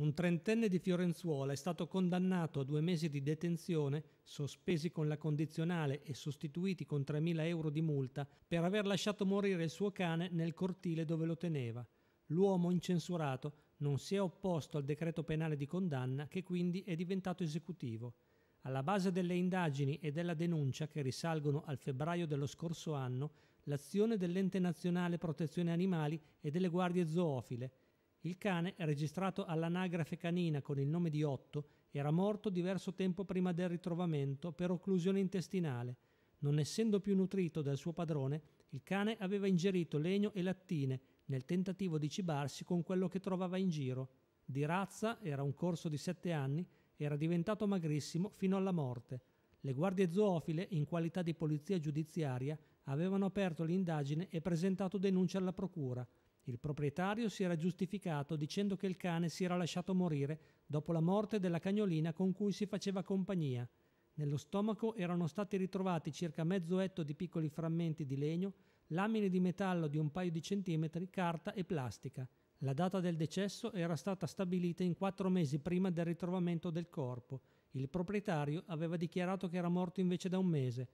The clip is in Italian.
Un trentenne di Fiorenzuola è stato condannato a due mesi di detenzione, sospesi con la condizionale e sostituiti con 3.000 euro di multa, per aver lasciato morire il suo cane nel cortile dove lo teneva. L'uomo incensurato non si è opposto al decreto penale di condanna che quindi è diventato esecutivo. Alla base delle indagini e della denuncia che risalgono al febbraio dello scorso anno, l'azione dell'ente nazionale protezione animali e delle guardie zoofile, il cane, registrato all'anagrafe canina con il nome di Otto, era morto diverso tempo prima del ritrovamento per occlusione intestinale. Non essendo più nutrito dal suo padrone, il cane aveva ingerito legno e lattine nel tentativo di cibarsi con quello che trovava in giro. Di razza era un corso di sette anni, era diventato magrissimo fino alla morte. Le guardie zoofile, in qualità di polizia giudiziaria, avevano aperto l'indagine e presentato denuncia alla procura. Il proprietario si era giustificato dicendo che il cane si era lasciato morire dopo la morte della cagnolina con cui si faceva compagnia. Nello stomaco erano stati ritrovati circa mezzo etto di piccoli frammenti di legno, lamine di metallo di un paio di centimetri, carta e plastica. La data del decesso era stata stabilita in quattro mesi prima del ritrovamento del corpo. Il proprietario aveva dichiarato che era morto invece da un mese,